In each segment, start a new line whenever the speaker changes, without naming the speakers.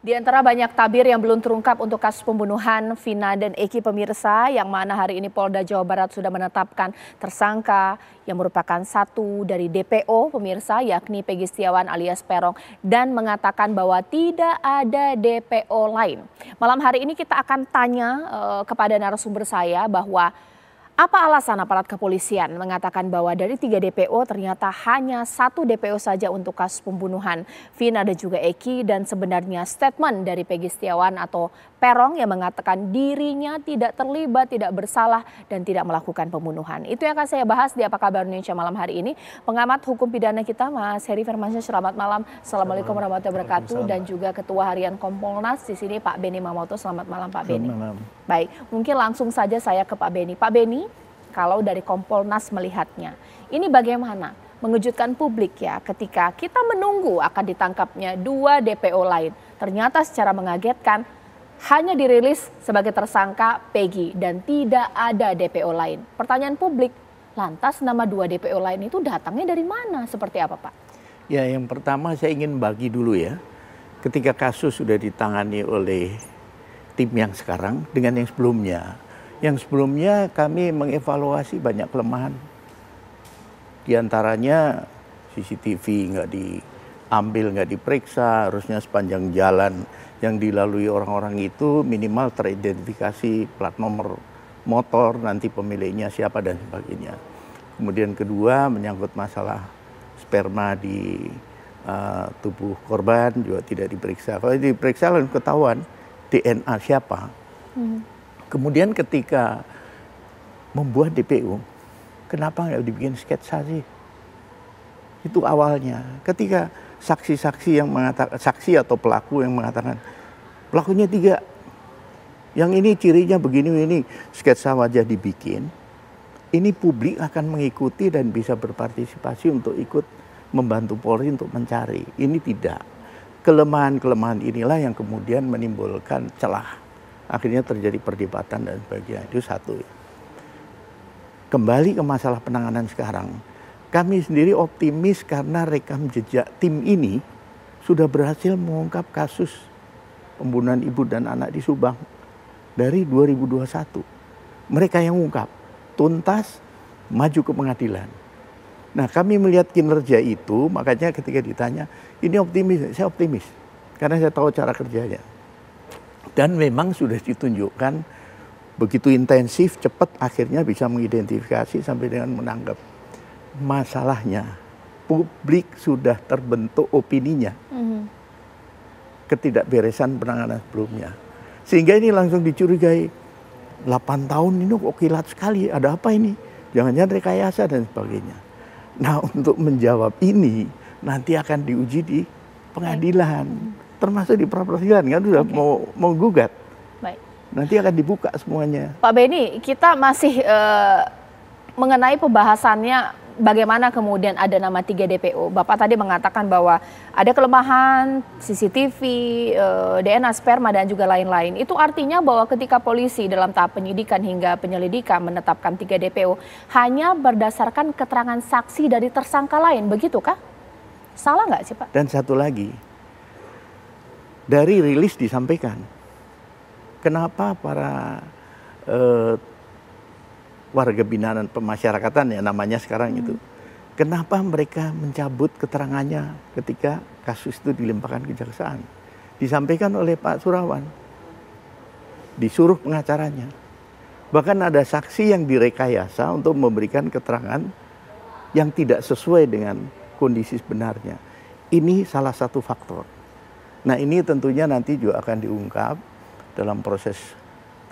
Di antara banyak tabir yang belum terungkap untuk kasus pembunuhan Vina dan Eki pemirsa yang mana hari ini Polda Jawa Barat sudah menetapkan tersangka yang merupakan satu dari DPO pemirsa yakni Pegi Setiawan alias Perong dan mengatakan bahwa tidak ada DPO lain. Malam hari ini kita akan tanya uh, kepada narasumber saya bahwa apa alasan aparat kepolisian mengatakan bahwa dari tiga DPO ternyata hanya satu DPO saja untuk kasus pembunuhan Vina dan juga Eki dan sebenarnya statement dari Peggy Setiawan atau Perong yang mengatakan dirinya tidak terlibat, tidak bersalah dan tidak melakukan pembunuhan. Itu yang akan saya bahas di Apa Kabar Indonesia malam hari ini. Pengamat hukum pidana kita Mas Heri Firmansyah, selamat malam. Assalamualaikum warahmatullahi wabarakatuh dan juga Ketua Harian Kompolnas di sini Pak Beni Mamoto. Selamat malam Pak Beni. Selamat malam. Baik, mungkin langsung saja saya ke Pak Beni. Pak Beni, kalau dari Kompolnas melihatnya, ini bagaimana? Mengejutkan publik ya ketika kita menunggu akan ditangkapnya dua DPO lain. Ternyata secara mengagetkan hanya dirilis sebagai tersangka Peggy dan tidak ada DPO lain. Pertanyaan publik, lantas nama dua DPO lain itu datangnya dari mana? Seperti apa Pak?
Ya yang pertama saya ingin bagi dulu ya. Ketika kasus sudah ditangani oleh tim yang sekarang dengan yang sebelumnya. Yang sebelumnya kami mengevaluasi banyak kelemahan. Di antaranya CCTV nggak diambil, nggak diperiksa, harusnya sepanjang jalan yang dilalui orang-orang itu minimal teridentifikasi plat nomor motor, nanti pemiliknya siapa dan sebagainya. Kemudian kedua menyangkut masalah sperma di uh, tubuh korban juga tidak diperiksa. Kalau diperiksa lalu ketahuan DNA siapa. Hmm. Kemudian ketika membuat DPU, kenapa nggak dibikin sketsa sih? Itu awalnya. Ketika saksi-saksi yang mengatakan saksi atau pelaku yang mengatakan pelakunya tiga, yang ini cirinya begini ini sketsa wajah dibikin, ini publik akan mengikuti dan bisa berpartisipasi untuk ikut membantu Polri untuk mencari. Ini tidak kelemahan-kelemahan inilah yang kemudian menimbulkan celah. Akhirnya terjadi perdebatan dan sebagainya. Itu satu. Kembali ke masalah penanganan sekarang. Kami sendiri optimis karena rekam jejak tim ini sudah berhasil mengungkap kasus pembunuhan ibu dan anak di Subang dari 2021. Mereka yang mengungkap, tuntas, maju ke pengadilan. Nah kami melihat kinerja itu, makanya ketika ditanya, ini optimis, saya optimis. Karena saya tahu cara kerjanya. Dan memang sudah ditunjukkan begitu intensif, cepat akhirnya bisa mengidentifikasi sampai dengan menanggap. Masalahnya, publik sudah terbentuk opininya. Mm-hmm. Ketidakberesan penanganan sebelumnya. Sehingga ini langsung dicurigai. 8 tahun ini okilat sekali, ada apa ini? Jangan-jangan rekayasa dan sebagainya. Nah untuk menjawab ini nanti akan diuji di pengadilan, termasuk di peradilan kan sudah okay. mau mau gugat. Baik. Nanti akan dibuka semuanya.
Pak Beni, kita masih uh, mengenai pembahasannya bagaimana kemudian ada nama tiga DPO? Bapak tadi mengatakan bahwa ada kelemahan CCTV, eh, DNA sperma dan juga lain-lain. Itu artinya bahwa ketika polisi dalam tahap penyidikan hingga penyelidikan menetapkan tiga DPO hanya berdasarkan keterangan saksi dari tersangka lain, begitu begitukah? Salah nggak sih Pak?
Dan satu lagi, dari rilis disampaikan, kenapa para eh, warga binaan pemasyarakatan ya namanya sekarang hmm. itu. Kenapa mereka mencabut keterangannya ketika kasus itu dilimpahkan kejaksaan? Disampaikan oleh Pak Surawan. Disuruh pengacaranya. Bahkan ada saksi yang direkayasa untuk memberikan keterangan yang tidak sesuai dengan kondisi sebenarnya. Ini salah satu faktor. Nah ini tentunya nanti juga akan diungkap dalam proses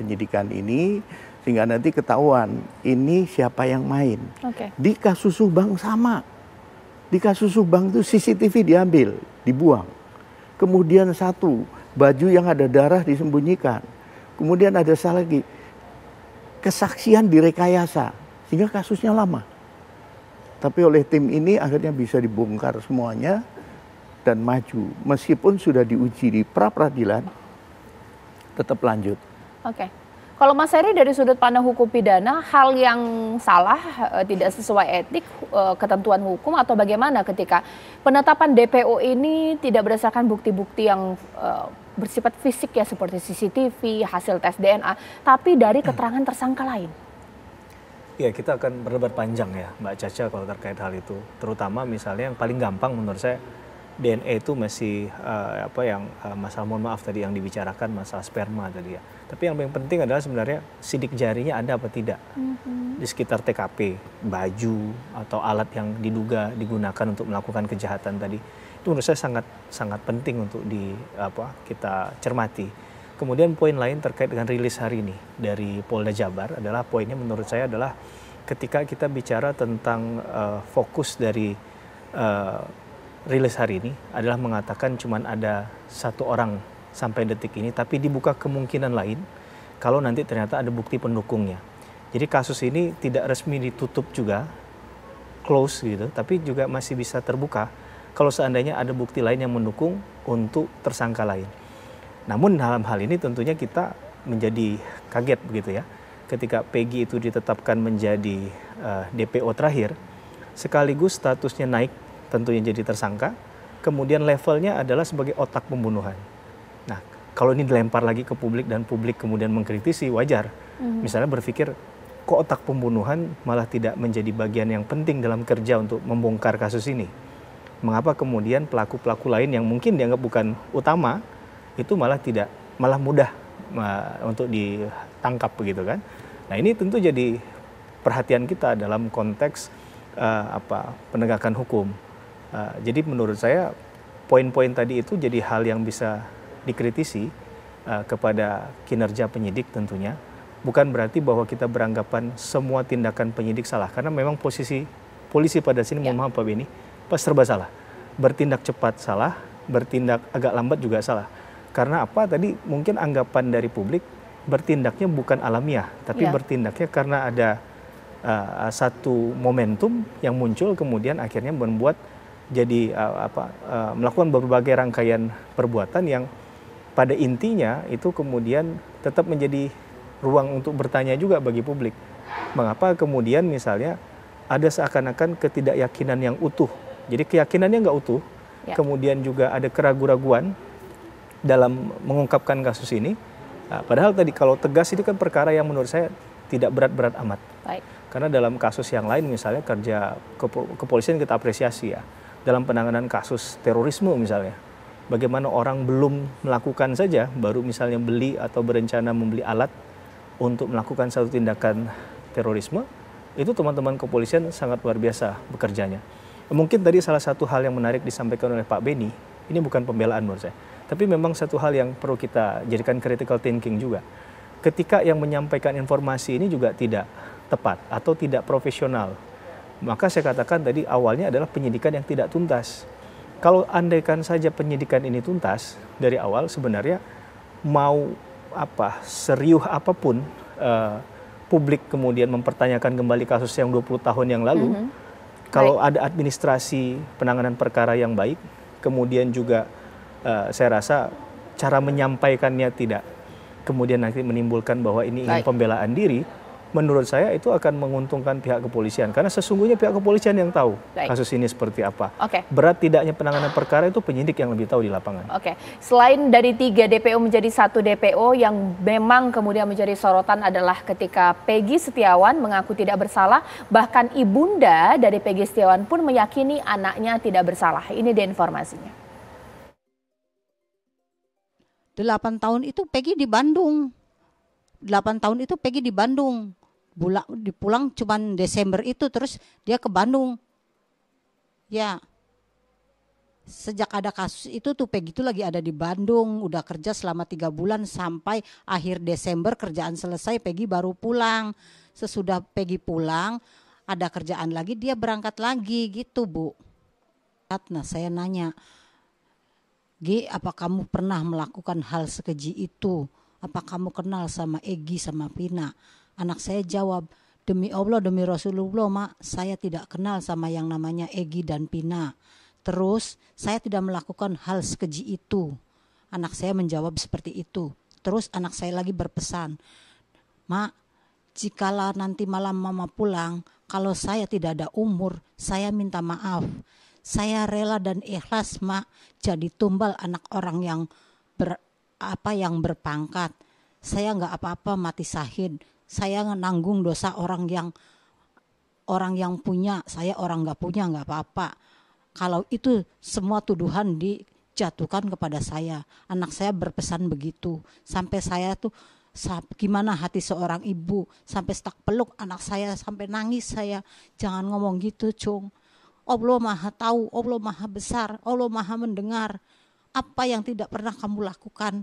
penyidikan ini sehingga nanti ketahuan ini siapa yang main. Okay. Di kasus Subang sama. Di kasus Subang itu CCTV diambil, dibuang. Kemudian satu, baju yang ada darah disembunyikan. Kemudian ada salah lagi, kesaksian direkayasa. Sehingga kasusnya lama. Tapi oleh tim ini akhirnya bisa dibongkar semuanya dan maju. Meskipun sudah diuji di pra peradilan, tetap lanjut.
Oke. Okay. Kalau Mas Heri dari sudut pandang hukum pidana, hal yang salah eh, tidak sesuai etik eh, ketentuan hukum atau bagaimana ketika penetapan DPO ini tidak berdasarkan bukti-bukti yang eh, bersifat fisik ya seperti CCTV, hasil tes DNA, tapi dari keterangan tersangka lain?
Ya kita akan berdebat panjang ya Mbak Caca kalau terkait hal itu, terutama misalnya yang paling gampang menurut saya DNA itu masih uh, apa yang uh, masalah mohon maaf tadi yang dibicarakan masalah sperma tadi ya tapi yang paling penting adalah sebenarnya sidik jarinya ada apa tidak mm-hmm. di sekitar TKP, baju atau alat yang diduga digunakan untuk melakukan kejahatan tadi. Itu menurut saya sangat sangat penting untuk di apa kita cermati. Kemudian poin lain terkait dengan rilis hari ini dari Polda Jabar adalah poinnya menurut saya adalah ketika kita bicara tentang uh, fokus dari uh, rilis hari ini adalah mengatakan cuma ada satu orang sampai detik ini, tapi dibuka kemungkinan lain kalau nanti ternyata ada bukti pendukungnya. Jadi kasus ini tidak resmi ditutup juga, close gitu, tapi juga masih bisa terbuka kalau seandainya ada bukti lain yang mendukung untuk tersangka lain. Namun dalam hal ini tentunya kita menjadi kaget begitu ya, ketika Peggy itu ditetapkan menjadi uh, eh, DPO terakhir, sekaligus statusnya naik tentunya jadi tersangka, kemudian levelnya adalah sebagai otak pembunuhan kalau ini dilempar lagi ke publik dan publik kemudian mengkritisi wajar. Mm-hmm. Misalnya berpikir kok otak pembunuhan malah tidak menjadi bagian yang penting dalam kerja untuk membongkar kasus ini. Mengapa kemudian pelaku-pelaku lain yang mungkin dianggap bukan utama itu malah tidak malah mudah untuk ditangkap begitu kan? Nah ini tentu jadi perhatian kita dalam konteks uh, apa penegakan hukum. Uh, jadi menurut saya poin-poin tadi itu jadi hal yang bisa dikritisi uh, kepada kinerja penyidik tentunya bukan berarti bahwa kita beranggapan semua tindakan penyidik salah karena memang posisi polisi pada sini ya. mohon maaf Pak Beni pas serba salah bertindak cepat salah bertindak agak lambat juga salah karena apa tadi mungkin anggapan dari publik bertindaknya bukan alamiah tapi ya. bertindaknya karena ada uh, satu momentum yang muncul kemudian akhirnya membuat jadi uh, apa uh, melakukan berbagai rangkaian perbuatan yang pada intinya itu kemudian tetap menjadi ruang untuk bertanya juga bagi publik. Mengapa kemudian misalnya ada seakan-akan ketidakyakinan yang utuh. Jadi keyakinannya nggak utuh, ya. kemudian juga ada keraguan-raguan dalam mengungkapkan kasus ini. Nah, padahal tadi kalau tegas itu kan perkara yang menurut saya tidak berat-berat amat. Baik. Karena dalam kasus yang lain misalnya kerja kepolisian kita apresiasi ya. Dalam penanganan kasus terorisme misalnya bagaimana orang belum melakukan saja baru misalnya beli atau berencana membeli alat untuk melakukan satu tindakan terorisme itu teman-teman kepolisian sangat luar biasa bekerjanya. Mungkin tadi salah satu hal yang menarik disampaikan oleh Pak Beni, ini bukan pembelaan menurut saya, tapi memang satu hal yang perlu kita jadikan critical thinking juga. Ketika yang menyampaikan informasi ini juga tidak tepat atau tidak profesional, maka saya katakan tadi awalnya adalah penyidikan yang tidak tuntas kalau andaikan saja penyidikan ini tuntas dari awal sebenarnya mau apa seriuh apapun uh, publik kemudian mempertanyakan kembali kasus yang 20 tahun yang lalu mm -hmm. kalau baik. ada administrasi penanganan perkara yang baik kemudian juga uh, saya rasa cara menyampaikannya tidak kemudian nanti menimbulkan bahwa ini ingin baik. pembelaan diri menurut saya itu akan menguntungkan pihak kepolisian karena sesungguhnya pihak kepolisian yang tahu Baik. kasus ini seperti apa. Okay. Berat tidaknya penanganan perkara itu penyidik yang lebih tahu di lapangan.
Oke, okay. selain dari tiga DPO menjadi satu DPO yang memang kemudian menjadi sorotan adalah ketika Peggy Setiawan mengaku tidak bersalah, bahkan ibunda dari Peggy Setiawan pun meyakini anaknya tidak bersalah. Ini dia informasinya.
Delapan tahun itu Peggy di Bandung 8 tahun itu Peggy di Bandung. di pulang cuman Desember itu terus dia ke Bandung. Ya. Sejak ada kasus itu tuh Peggy itu lagi ada di Bandung, udah kerja selama tiga bulan sampai akhir Desember kerjaan selesai Peggy baru pulang. Sesudah Peggy pulang ada kerjaan lagi dia berangkat lagi gitu Bu. Nah saya nanya, G apa kamu pernah melakukan hal sekeji itu? apa kamu kenal sama Egi sama Pina Anak saya jawab, demi Allah, demi Rasulullah, mak, saya tidak kenal sama yang namanya Egi dan Pina. Terus, saya tidak melakukan hal sekeji itu. Anak saya menjawab seperti itu. Terus anak saya lagi berpesan, Mak, jikalau nanti malam mama pulang, kalau saya tidak ada umur, saya minta maaf. Saya rela dan ikhlas, Mak, jadi tumbal anak orang yang ber, apa yang berpangkat. Saya nggak apa-apa mati sahid. Saya nanggung dosa orang yang orang yang punya. Saya orang nggak punya nggak apa-apa. Kalau itu semua tuduhan dijatuhkan kepada saya. Anak saya berpesan begitu. Sampai saya tuh gimana hati seorang ibu sampai tak peluk anak saya sampai nangis saya jangan ngomong gitu cung Allah maha tahu Allah maha besar Allah maha mendengar apa yang tidak pernah kamu lakukan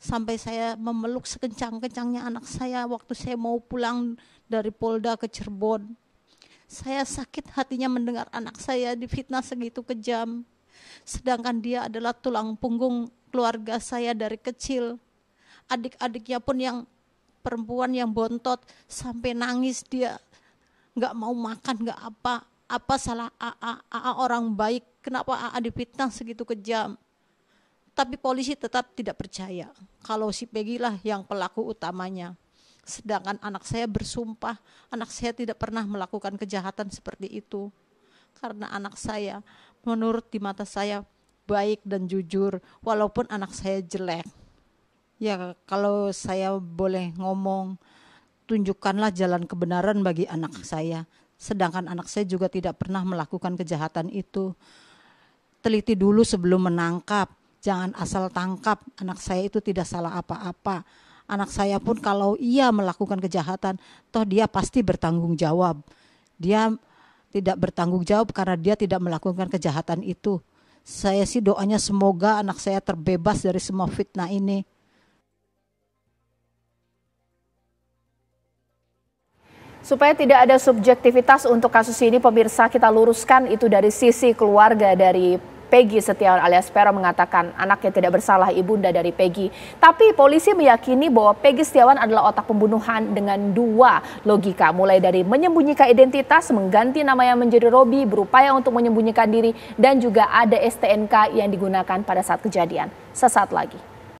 sampai saya memeluk sekencang-kencangnya anak saya waktu saya mau pulang dari Polda ke Cirebon. Saya sakit hatinya mendengar anak saya difitnah segitu kejam. Sedangkan dia adalah tulang punggung keluarga saya dari kecil. Adik-adiknya pun yang perempuan yang bontot sampai nangis dia nggak mau makan nggak apa apa salah AA, orang baik kenapa AA difitnah segitu kejam tapi polisi tetap tidak percaya kalau si Peggy lah yang pelaku utamanya. Sedangkan anak saya bersumpah, anak saya tidak pernah melakukan kejahatan seperti itu. Karena anak saya menurut di mata saya baik dan jujur walaupun anak saya jelek. Ya kalau saya boleh ngomong tunjukkanlah jalan kebenaran bagi anak saya. Sedangkan anak saya juga tidak pernah melakukan kejahatan itu. Teliti dulu sebelum menangkap. Jangan asal tangkap, anak saya itu tidak salah apa-apa. Anak saya pun kalau ia melakukan kejahatan, toh dia pasti bertanggung jawab. Dia tidak bertanggung jawab karena dia tidak melakukan kejahatan itu. Saya sih doanya semoga anak saya terbebas dari semua fitnah ini.
Supaya tidak ada subjektivitas untuk kasus ini, pemirsa kita luruskan itu dari sisi keluarga dari Peggy Setiawan alias Vero mengatakan anaknya tidak bersalah ibunda dari Peggy. Tapi polisi meyakini bahwa Peggy Setiawan adalah otak pembunuhan dengan dua logika. Mulai dari menyembunyikan identitas, mengganti nama yang menjadi Robi, berupaya untuk menyembunyikan diri, dan juga ada STNK yang digunakan pada saat kejadian. Sesaat lagi.